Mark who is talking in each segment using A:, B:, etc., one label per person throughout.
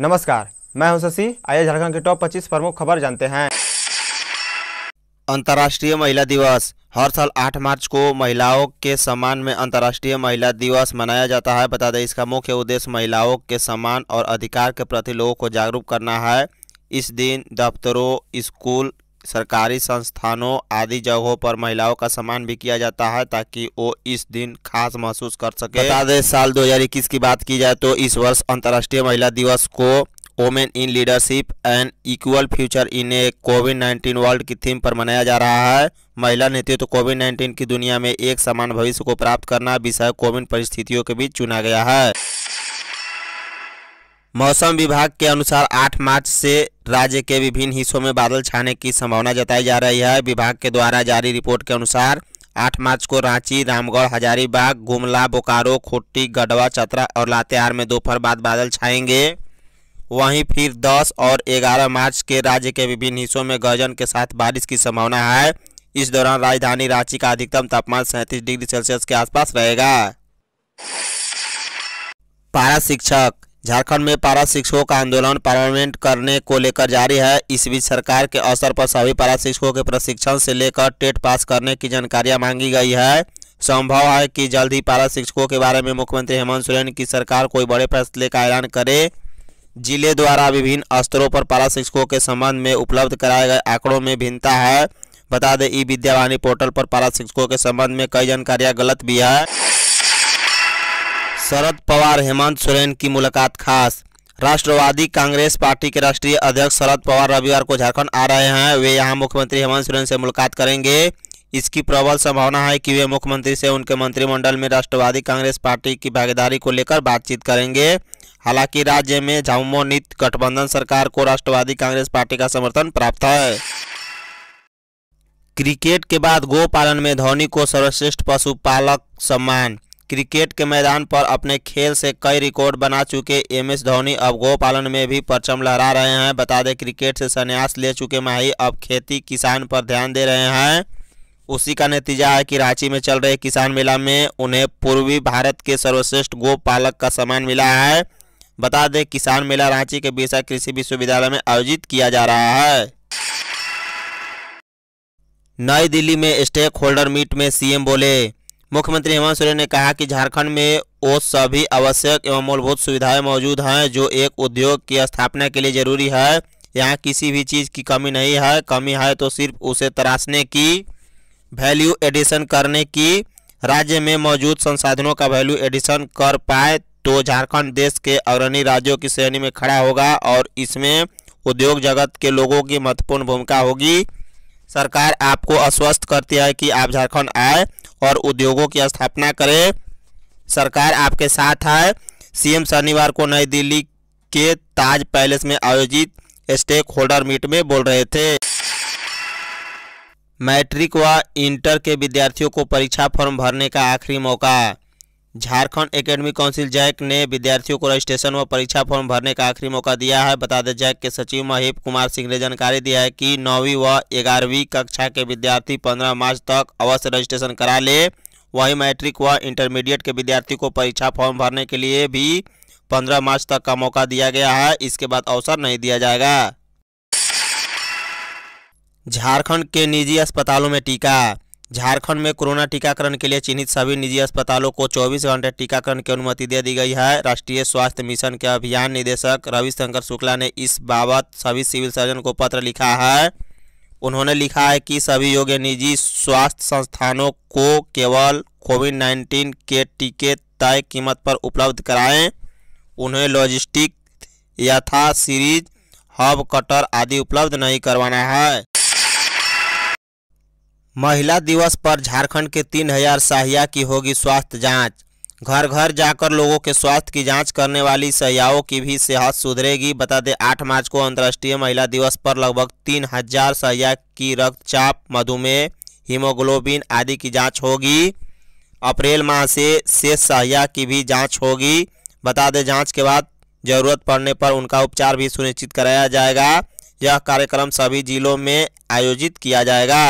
A: नमस्कार मैं हूं शशि आइए झारखंड के टॉप 25 प्रमुख खबर जानते हैं अंतर्राष्ट्रीय महिला दिवस हर साल 8 मार्च को महिलाओं के सम्मान में अंतर्राष्ट्रीय महिला दिवस मनाया जाता है बता दें इसका मुख्य उद्देश्य महिलाओं के सम्मान और अधिकार के प्रति लोगों को जागरूक करना है इस दिन दफ्तरों स्कूल सरकारी संस्थानों आदि जगहों पर महिलाओं का सम्मान भी किया जाता है ताकि वो इस दिन खास महसूस कर सके बता दें साल 2021 की बात की जाए तो इस वर्ष अंतर्राष्ट्रीय महिला दिवस को women in leadership and equal future in a COVID nineteen world की थीम पर मनाया जा रहा है महिला नेतृत्व तो कोविड नाइन्टीन की दुनिया में एक समान भविष्य को प्राप्त करना विषय कोविड परिस्थितियों के बीच चुना गया है मौसम विभाग के अनुसार 8 मार्च से राज्य के विभिन्न हिस्सों में बादल छाने की संभावना जताई जा रही है विभाग के द्वारा जारी रिपोर्ट के अनुसार 8 मार्च को रांची रामगढ़ हजारीबाग गुमला बोकारो खुट्टी गढ़वा चतरा और लातेहार में दोपहर बाद बादल छाएंगे वहीं फिर 10 और 11 मार्च के राज्य के विभिन्न हिस्सों में गर्जन के साथ बारिश की संभावना है इस दौरान राजधानी रांची का अधिकतम तापमान सैंतीस डिग्री सेल्सियस के आसपास रहेगा पारा शिक्षक झारखंड में पारा शिक्षकों का आंदोलन पार्लियामेंट करने को लेकर जारी है इस बीच सरकार के अवसर पर सभी पारा शिक्षकों के प्रशिक्षण से लेकर टेट पास करने की जानकारियां मांगी गई है संभव है कि जल्द ही पारा शिक्षकों के बारे में मुख्यमंत्री हेमंत सोरेन की सरकार कोई बड़े फैसले का ऐलान करे जिले द्वारा विभिन्न स्तरों पर पारा शिक्षकों के संबंध में उपलब्ध कराए गए आंकड़ों में भिन्नता है बता दें ई विद्यावाणी पोर्टल पर पारा शिक्षकों के संबंध में कई जानकारियाँ गलत भी है शरद पवार हेमंत सोरेन की मुलाकात खास राष्ट्रवादी कांग्रेस पार्टी के राष्ट्रीय अध्यक्ष शरद पवार रविवार को झारखंड आ रहे हैं वे यहां मुख्यमंत्री हेमंत सोरेन से मुलाकात करेंगे इसकी प्रबल संभावना है कि वे मुख्यमंत्री से उनके मंत्रिमंडल में राष्ट्रवादी कांग्रेस पार्टी की भागीदारी को लेकर बातचीत करेंगे हालांकि राज्य में झामुमोनीत गठबंधन सरकार को राष्ट्रवादी कांग्रेस पार्टी का समर्थन प्राप्त है क्रिकेट के बाद गोपालन में धोनी को सर्वश्रेष्ठ पशुपालक सम्मान क्रिकेट के मैदान पर अपने खेल से कई रिकॉर्ड बना चुके एम एस धोनी अब गोपालन में भी परचम लहरा रहे हैं बता दें क्रिकेट से संन्यास ले चुके माही अब खेती किसान पर ध्यान दे रहे हैं उसी का नतीजा है कि रांची में चल रहे किसान मेला में उन्हें पूर्वी भारत के सर्वश्रेष्ठ गोपालक का सम्मान मिला है बता दें किसान मेला रांची के बीसा कृषि विश्वविद्यालय में आयोजित किया जा रहा है नई दिल्ली में स्टेक होल्डर मीट में सीएम बोले मुख्यमंत्री हेमंत सोरेन ने कहा कि झारखंड में वो सभी आवश्यक एवं मूलभूत सुविधाएं मौजूद हैं जो एक उद्योग की स्थापना के लिए जरूरी है यहाँ किसी भी चीज़ की कमी नहीं है कमी है तो सिर्फ उसे तराशने की वैल्यू एडिशन करने की राज्य में मौजूद संसाधनों का वैल्यू एडिशन कर पाए तो झारखंड देश के अग्रणी राज्यों की श्रेणी में खड़ा होगा और इसमें उद्योग जगत के लोगों की महत्वपूर्ण भूमिका होगी सरकार आपको आश्वस्त करती है कि आप झारखंड आए और उद्योगों की स्थापना करें सरकार आपके साथ है सीएम शनिवार को नई दिल्ली के ताज पैलेस में आयोजित स्टेक होल्डर मीट में बोल रहे थे मैट्रिक व इंटर के विद्यार्थियों को परीक्षा फॉर्म भरने का आखिरी मौका झारखंड एकेडमी काउंसिल जैक ने विद्यार्थियों को रजिस्ट्रेशन व परीक्षा फॉर्म भरने का आखिरी मौका दिया है बता दें जैक के सचिव महीप कुमार सिंह ने जानकारी दिया है कि नौवीं व ग्यारहवीं कक्षा के विद्यार्थी 15 मार्च तक अवश्य रजिस्ट्रेशन करा ले वहीं मैट्रिक व इंटरमीडिएट के विद्यार्थी को परीक्षा फॉर्म भरने के लिए भी पंद्रह मार्च तक का मौका दिया गया है इसके बाद अवसर नहीं दिया जाएगा झारखंड के निजी अस्पतालों में टीका झारखंड में कोरोना टीकाकरण के लिए चिन्हित सभी निजी अस्पतालों को 24 घंटे टीकाकरण की अनुमति दे दी गई है राष्ट्रीय स्वास्थ्य मिशन के अभियान निदेशक रविशंकर शुक्ला ने इस बाबत सभी सिविल सर्जन को पत्र लिखा है उन्होंने लिखा है कि सभी योग्य निजी स्वास्थ्य संस्थानों को केवल कोविड नाइन्टीन के टीके तय कीमत पर उपलब्ध कराएं उन्हें लॉजिस्टिक यथा सीरीज हब कटर आदि उपलब्ध नहीं करवाना है महिला दिवस पर झारखंड के तीन हजार सहिया की होगी स्वास्थ्य जांच घर घर जाकर लोगों के स्वास्थ्य की जांच करने वाली सहियाओं की भी सेहत सुधरेगी बता दें आठ मार्च को अंतर्राष्ट्रीय महिला दिवस पर लगभग तीन हजार सहिया की रक्तचाप मधुमेह हीमोग्लोबिन आदि की जांच होगी अप्रैल माह से शेष सहिया की भी जांच होगी बता दें जांच के बाद जरूरत पड़ने पर उनका उपचार भी सुनिश्चित कराया जाएगा यह कार्यक्रम सभी जिलों में आयोजित किया जाएगा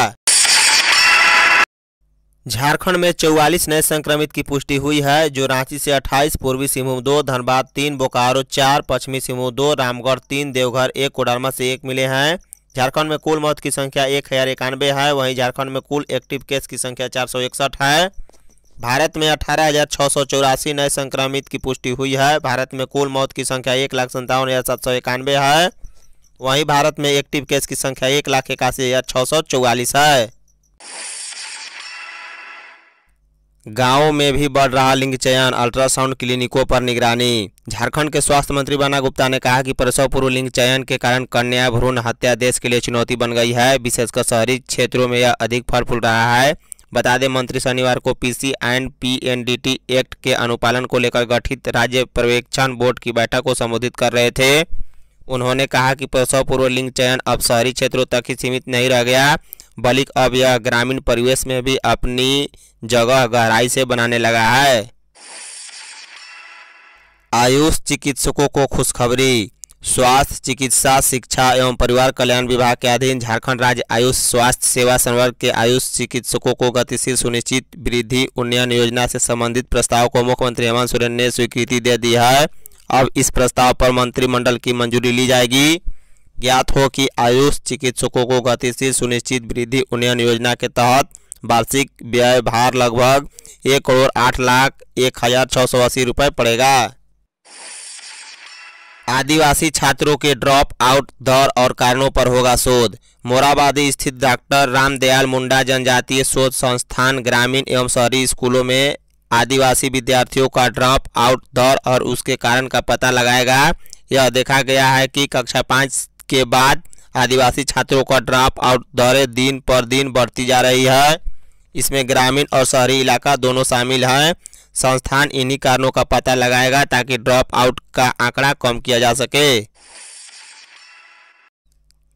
A: झारखंड में चौवालीस नए संक्रमित की पुष्टि हुई है जो रांची से 28 पूर्वी सिंहभूम दो धनबाद तीन बोकारो चार पश्चिमी सिंहभूम दो रामगढ़ तीन देवघर एक कोडरमा से एक मिले हैं झारखंड में कुल मौत की संख्या एक हज़ार इक्यानवे है वहीं झारखंड में कुल एक्टिव केस की संख्या चार सौ इकसठ है भारत में अठारह नए संक्रमित की पुष्टि हुई है भारत में कुल मौत की संख्या एक लाख संतावन हज़ार सात सौ इक्यानवे है वहीं भारत में एक्टिव केस की संख्या एक लाख इक्यासी हज़ार छः सौ चौवालीस है गांवों में भी बढ़ रहा लिंग चयन अल्ट्रासाउंड क्लिनिकों पर निगरानी झारखंड के स्वास्थ्य मंत्री बना गुप्ता ने कहा कि प्रसव पूर्व लिंग चयन के कारण कन्या भ्रूण हत्या देश के लिए चुनौती बन गई है विशेषकर शहरी क्षेत्रों में यह अधिक फल फूल रहा है बता दें मंत्री शनिवार को पीसी एंड पीएनडीटी एक्ट के अनुपालन को लेकर गठित राज्य पर्यवेक्षण बोर्ड की बैठक को संबोधित कर रहे थे उन्होंने कहा कि प्रसव पूर्व लिंग चयन अब शहरी क्षेत्रों तक ही सीमित नहीं रह गया बल्कि अब यह ग्रामीण परिवेश में भी अपनी जगह गहराई से बनाने लगा है आयुष चिकित्सकों को खुशखबरी स्वास्थ्य चिकित्सा शिक्षा एवं परिवार कल्याण विभाग के अधीन झारखंड राज्य आयुष स्वास्थ्य सेवा संवर्ग के आयुष चिकित्सकों को गतिशील सुनिश्चित वृद्धि उन्नयन योजना से संबंधित प्रस्ताव को मुख्यमंत्री हेमंत सोरेन ने स्वीकृति दे दी है अब इस प्रस्ताव पर मंत्रिमंडल की मंजूरी ली जाएगी ज्ञात हो कि आयुष चिकित्सकों को गतिशील सुनिश्चित वृद्धि उन्नयन योजना के तहत वार्षिक व्यय भार लगभग एक करोड़ आठ लाख एक हजार छः सौ अस्सी रुपये पड़ेगा आदिवासी छात्रों के ड्रॉप आउट दर और कारणों पर होगा शोध मोराबादी स्थित डॉक्टर रामदयाल मुंडा जनजातीय शोध संस्थान ग्रामीण एवं शहरी स्कूलों में आदिवासी विद्यार्थियों का ड्रॉप आउट दर और उसके कारण का पता लगाएगा यह देखा गया है कि कक्षा पाँच के बाद आदिवासी छात्रों का ड्रॉप आउट दरें दिन पर दिन बढ़ती जा रही है इसमें ग्रामीण और शहरी इलाका दोनों शामिल हैं संस्थान इन्हीं कारणों का पता लगाएगा ताकि ड्रॉप आउट का आंकड़ा कम किया जा सके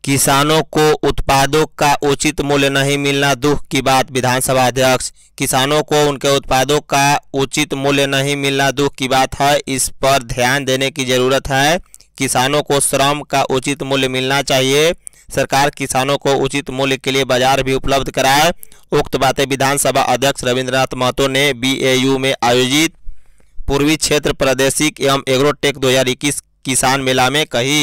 A: किसानों को उत्पादों का उचित मूल्य नहीं मिलना दुख की बात विधानसभा अध्यक्ष किसानों को उनके उत्पादों का उचित मूल्य नहीं मिलना दुख की बात है इस पर ध्यान देने की जरूरत है किसानों को श्रम का उचित मूल्य मिलना चाहिए सरकार किसानों को उचित मूल्य के लिए बाजार भी उपलब्ध कराए उक्त बातें विधानसभा अध्यक्ष रविन्द्रनाथ महतो ने बीएयू में आयोजित पूर्वी क्षेत्र प्रादेशिक एवं एग्रोटेक 2021 किसान मेला में कही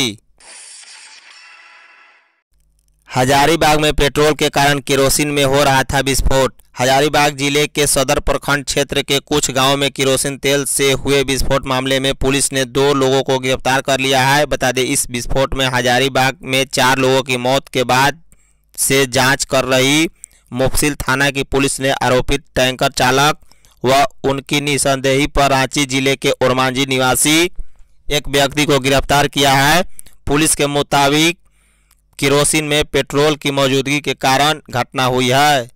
A: हजारीबाग में पेट्रोल के कारण किरोसिन में हो रहा था विस्फोट हजारीबाग जिले के सदर प्रखंड क्षेत्र के कुछ गांव में किरोसिन तेल से हुए विस्फोट मामले में पुलिस ने दो लोगों को गिरफ्तार कर लिया है बता दें इस विस्फोट में हजारीबाग में चार लोगों की मौत के बाद से जांच कर रही मुफसिल थाना की पुलिस ने आरोपित टैंकर चालक व उनकी निसंदेही पर रांची जिले के ओरमांझी निवासी एक व्यक्ति को गिरफ्तार किया है पुलिस के मुताबिक किरोसिन में पेट्रोल की मौजूदगी के कारण घटना हुई है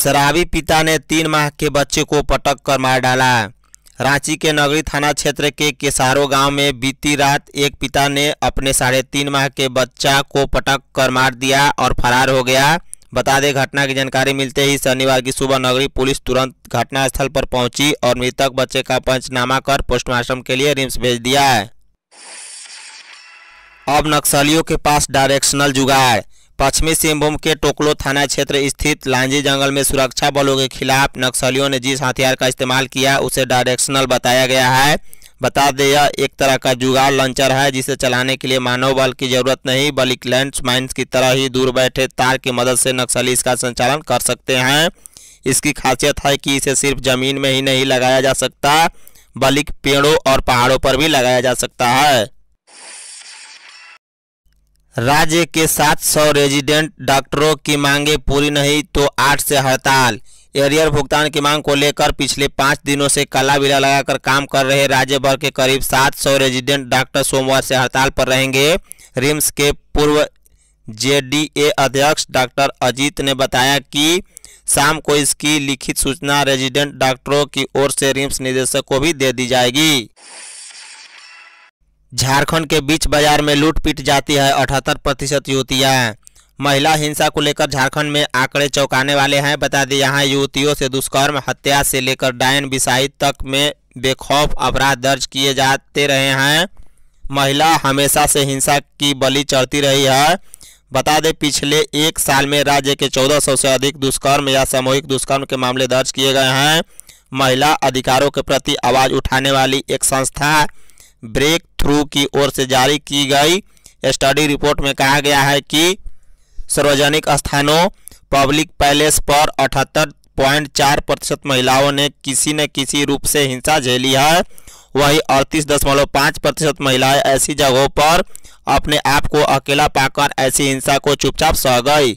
A: शराबी पिता ने तीन माह के बच्चे को पटक कर मार डाला रांची के नगरी थाना क्षेत्र के केसारो गांव में बीती रात एक पिता ने अपने साढ़े तीन माह के बच्चा को पटक कर मार दिया और फरार हो गया बता दें घटना की जानकारी मिलते ही शनिवार की सुबह नगरी पुलिस तुरंत घटनास्थल पर पहुंची और मृतक बच्चे का पंचनामा कर पोस्टमार्टम के लिए रिम्स भेज दिया है अब नक्सलियों के पास डायरेक्शनल जुगाड़ पश्चिमी सिंहभूम के टोकलो थाना क्षेत्र स्थित लांजी जंगल में सुरक्षा बलों के खिलाफ नक्सलियों ने जिस हथियार का इस्तेमाल किया उसे डायरेक्शनल बताया गया है बता दें यह एक तरह का जुगाड़ लंचर है जिसे चलाने के लिए मानव बल की जरूरत नहीं बल्कि लैंड माइन्स की तरह ही दूर बैठे तार की मदद से नक्सली इसका संचालन कर सकते हैं इसकी खासियत है कि इसे सिर्फ ज़मीन में ही नहीं लगाया जा सकता बल्कि पेड़ों और पहाड़ों पर भी लगाया जा सकता है राज्य के 700 रेजिडेंट डॉक्टरों की मांगे पूरी नहीं तो आठ से हड़ताल एरियर भुगतान की मांग को लेकर पिछले पाँच दिनों से काला बिला लगाकर काम कर रहे राज्य भर के करीब 700 रेजिडेंट डॉक्टर सोमवार से हड़ताल पर रहेंगे रिम्स के पूर्व जेडीए अध्यक्ष डॉक्टर अजीत ने बताया कि शाम को इसकी लिखित सूचना रेजिडेंट डॉक्टरों की ओर से रिम्स निदेशक को भी दे दी जाएगी झारखंड के बीच बाजार में लूट पीट जाती है अठहत्तर प्रतिशत युवतियाँ महिला हिंसा को लेकर झारखंड में आंकड़े चौंकाने वाले हैं बता दें यहाँ युवतियों से दुष्कर्म हत्या से लेकर डायन बिसाई तक में बेखौफ अपराध दर्ज किए जाते रहे हैं महिला हमेशा से हिंसा की बलि चढ़ती रही है बता दें पिछले एक साल में राज्य के सौ से अधिक दुष्कर्म या सामूहिक दुष्कर्म के मामले दर्ज किए गए हैं महिला अधिकारों के प्रति आवाज़ उठाने वाली एक संस्था ब्रेक थ्रू की ओर से जारी की गई स्टडी रिपोर्ट में कहा गया है कि सार्वजनिक स्थानों पब्लिक पैलेस पर अठहत्तर पॉइंट चार प्रतिशत महिलाओं ने किसी न किसी रूप से हिंसा झेली है वहीं अड़तीस दशमलव पाँच प्रतिशत महिलाएं ऐसी जगहों पर अपने आप को अकेला पाकर ऐसी हिंसा को चुपचाप सह गई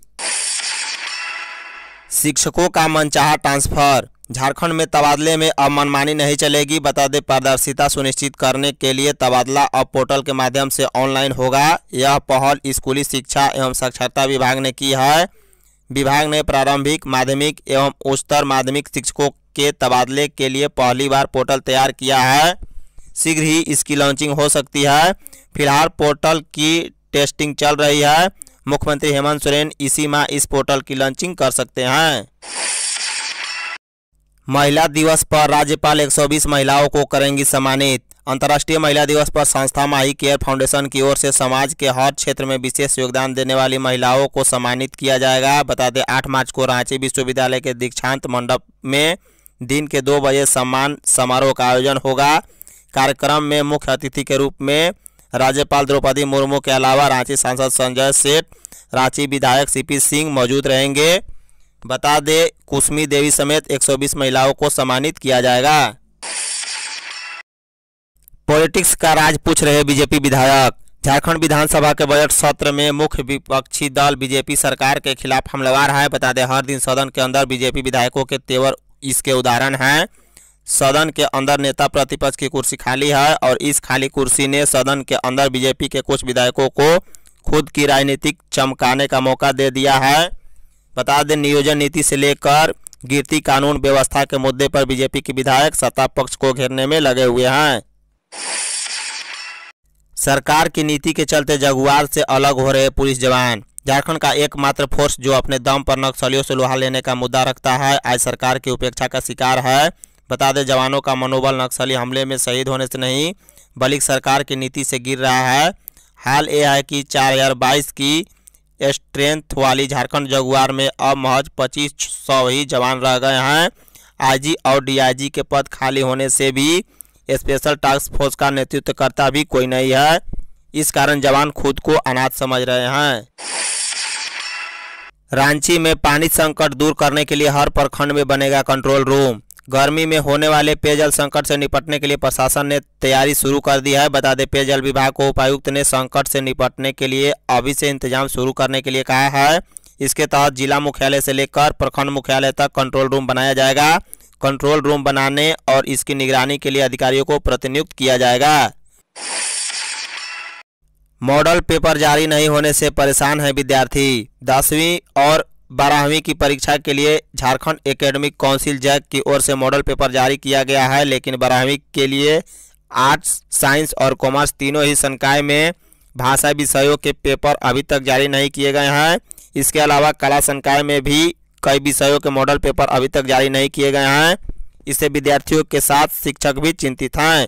A: शिक्षकों का मनचाहा ट्रांसफर झारखंड में तबादले में अब मनमानी नहीं चलेगी बता दें पारदर्शिता सुनिश्चित करने के लिए तबादला अब पोर्टल के माध्यम से ऑनलाइन होगा यह पहल स्कूली शिक्षा एवं साक्षरता विभाग ने की है विभाग ने प्रारंभिक माध्यमिक एवं उच्चतर माध्यमिक शिक्षकों के तबादले के लिए पहली बार पोर्टल तैयार किया है शीघ्र ही इसकी लॉन्चिंग हो सकती है फिलहाल पोर्टल की टेस्टिंग चल रही है मुख्यमंत्री हेमंत सोरेन इसी माह इस पोर्टल की लॉन्चिंग कर सकते हैं महिला दिवस पर राज्यपाल 120 महिलाओं को करेंगी सम्मानित अंतर्राष्ट्रीय महिला दिवस पर संस्था माही केयर फाउंडेशन की ओर से समाज के हर क्षेत्र में विशेष योगदान देने वाली महिलाओं को सम्मानित किया जाएगा बता दें आठ मार्च को रांची विश्वविद्यालय के दीक्षांत मंडप में दिन के दो बजे सम्मान समारोह का आयोजन होगा कार्यक्रम में मुख्य अतिथि के रूप में राज्यपाल द्रौपदी मुर्मू के अलावा रांची सांसद संजय सेठ रांची विधायक सीपी सिंह मौजूद रहेंगे बता दे कुसमी देवी समेत 120 महिलाओं को सम्मानित किया जाएगा पॉलिटिक्स का राज पूछ रहे बीजेपी विधायक झारखंड विधानसभा के बजट सत्र में मुख्य विपक्षी दल बीजेपी सरकार के खिलाफ हमलावार है बता दें हर दिन सदन के अंदर बीजेपी विधायकों के तेवर इसके उदाहरण हैं सदन के अंदर नेता प्रतिपक्ष की कुर्सी खाली है और इस खाली कुर्सी ने सदन के अंदर बीजेपी के कुछ विधायकों को खुद की राजनीतिक चमकाने का मौका दे दिया है बता दें नियोजन नीति से लेकर गिरती कानून व्यवस्था के मुद्दे पर बीजेपी के विधायक सत्ता पक्ष को घेरने में लगे हुए हैं सरकार की नीति के चलते जगुआर से अलग हो रहे पुलिस जवान झारखंड का एकमात्र फोर्स जो अपने दम पर नक्सलियों से लोहा लेने का मुद्दा रखता है आज सरकार की उपेक्षा का शिकार है बता दें जवानों का मनोबल नक्सली हमले में शहीद होने से नहीं बल्कि सरकार की नीति से गिर रहा है हाल यह है कि चार की स्ट्रेंथ वाली झारखंड जगुआर में अब महज पच्चीस सौ ही जवान रह गए हैं आईजी और डीआईजी के पद खाली होने से भी स्पेशल टास्क फोर्स का नेतृत्व करता भी कोई नहीं है इस कारण जवान खुद को अनाथ समझ रहे हैं रांची में पानी संकट दूर करने के लिए हर प्रखंड में बनेगा कंट्रोल रूम गर्मी में होने वाले पेयजल संकट से निपटने के लिए प्रशासन ने तैयारी शुरू कर दी है बता दें पेयजल विभाग को उपायुक्त ने संकट से निपटने के लिए अभी से इंतजाम शुरू करने के लिए कहा है इसके तहत जिला मुख्यालय से लेकर प्रखंड मुख्यालय तक कंट्रोल रूम बनाया जाएगा कंट्रोल रूम बनाने और इसकी निगरानी के लिए अधिकारियों को प्रतिनियुक्त किया जाएगा मॉडल पेपर जारी नहीं होने से परेशान है विद्यार्थी दसवीं और बारहवीं की परीक्षा के लिए झारखंड एकेडमिक काउंसिल जैक की ओर से मॉडल पेपर जारी किया गया है लेकिन बारहवीं के लिए आर्ट्स साइंस और कॉमर्स तीनों ही संकाय में भाषा विषयों के पेपर अभी तक जारी नहीं किए गए हैं इसके अलावा कला संकाय में भी कई विषयों के मॉडल पेपर अभी तक जारी नहीं किए गए हैं इससे विद्यार्थियों के साथ शिक्षक भी चिंतित हैं